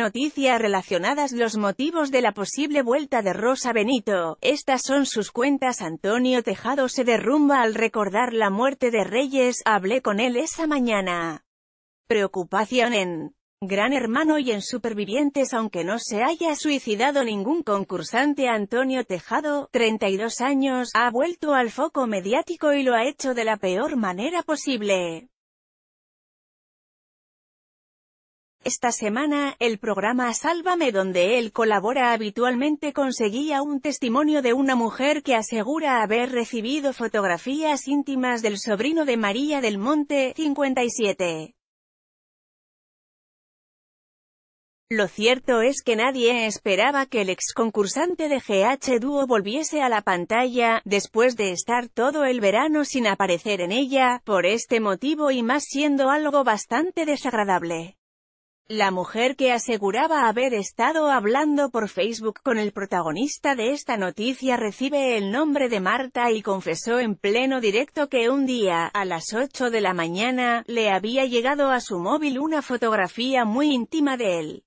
Noticias relacionadas Los motivos de la posible vuelta de Rosa Benito, estas son sus cuentas Antonio Tejado se derrumba al recordar la muerte de Reyes, hablé con él esa mañana. Preocupación en Gran Hermano y en Supervivientes aunque no se haya suicidado ningún concursante Antonio Tejado, 32 años, ha vuelto al foco mediático y lo ha hecho de la peor manera posible. Esta semana, el programa Sálvame donde él colabora habitualmente conseguía un testimonio de una mujer que asegura haber recibido fotografías íntimas del sobrino de María del Monte, 57. Lo cierto es que nadie esperaba que el ex concursante de GH Duo volviese a la pantalla, después de estar todo el verano sin aparecer en ella, por este motivo y más siendo algo bastante desagradable. La mujer que aseguraba haber estado hablando por Facebook con el protagonista de esta noticia recibe el nombre de Marta y confesó en pleno directo que un día, a las 8 de la mañana, le había llegado a su móvil una fotografía muy íntima de él.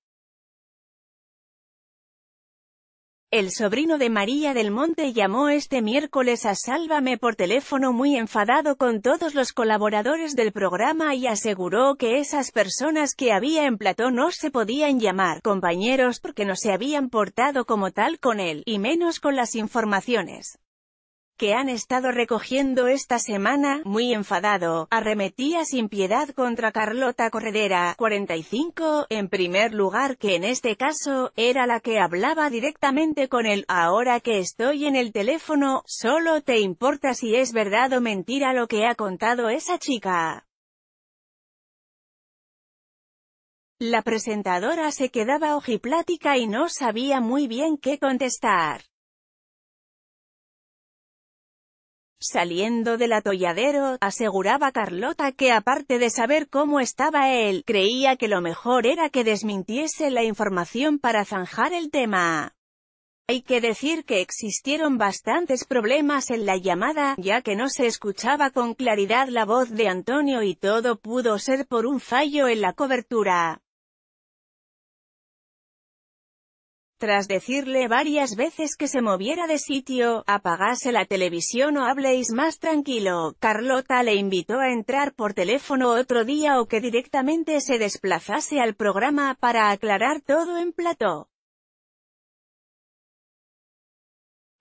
El sobrino de María del Monte llamó este miércoles a Sálvame por teléfono muy enfadado con todos los colaboradores del programa y aseguró que esas personas que había en plató no se podían llamar compañeros porque no se habían portado como tal con él, y menos con las informaciones que han estado recogiendo esta semana, muy enfadado, arremetía sin piedad contra Carlota Corredera, 45, en primer lugar que en este caso, era la que hablaba directamente con él, ahora que estoy en el teléfono, solo te importa si es verdad o mentira lo que ha contado esa chica. La presentadora se quedaba ojiplática y no sabía muy bien qué contestar. Saliendo del atolladero, aseguraba Carlota que aparte de saber cómo estaba él, creía que lo mejor era que desmintiese la información para zanjar el tema. Hay que decir que existieron bastantes problemas en la llamada, ya que no se escuchaba con claridad la voz de Antonio y todo pudo ser por un fallo en la cobertura. Tras decirle varias veces que se moviera de sitio, apagase la televisión o habléis más tranquilo, Carlota le invitó a entrar por teléfono otro día o que directamente se desplazase al programa para aclarar todo en plató.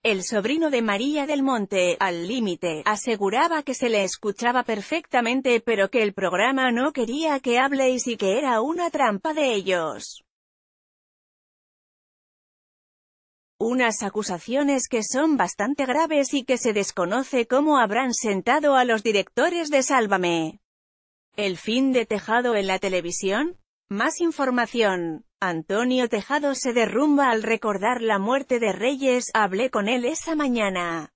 El sobrino de María del Monte, al límite, aseguraba que se le escuchaba perfectamente pero que el programa no quería que hableis y que era una trampa de ellos. Unas acusaciones que son bastante graves y que se desconoce cómo habrán sentado a los directores de Sálvame. El fin de Tejado en la televisión. Más información. Antonio Tejado se derrumba al recordar la muerte de Reyes, hablé con él esa mañana.